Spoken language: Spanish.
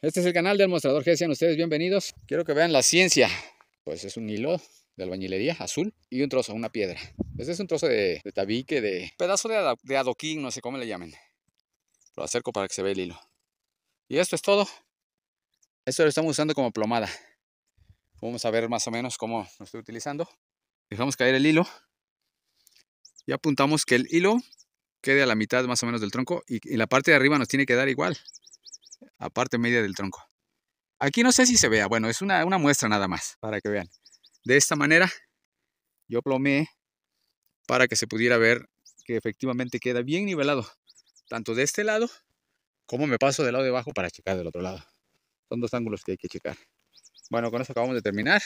Este es el canal del mostrador que ustedes bienvenidos. Quiero que vean la ciencia. Pues es un hilo de albañilería azul y un trozo, una piedra. Este es un trozo de, tabique, de pedazo de, adoquín, no sé cómo le llamen. Lo acerco para que se vea el hilo. Y esto es todo. Esto lo estamos usando como plomada. Vamos a ver más o menos cómo lo estoy utilizando. Dejamos caer el hilo. Y apuntamos que el hilo quede a la mitad más o menos del tronco. y la parte de arriba nos tiene que dar igual a parte media del tronco. Aquí no sé si se vea, bueno, es una, una muestra nada más, para que vean. De esta manera, yo plomé para que se pudiera ver que efectivamente queda bien nivelado, tanto de este lado como me paso del lado de abajo para checar del otro lado. Son dos ángulos que hay que checar. Bueno, con eso acabamos de terminar.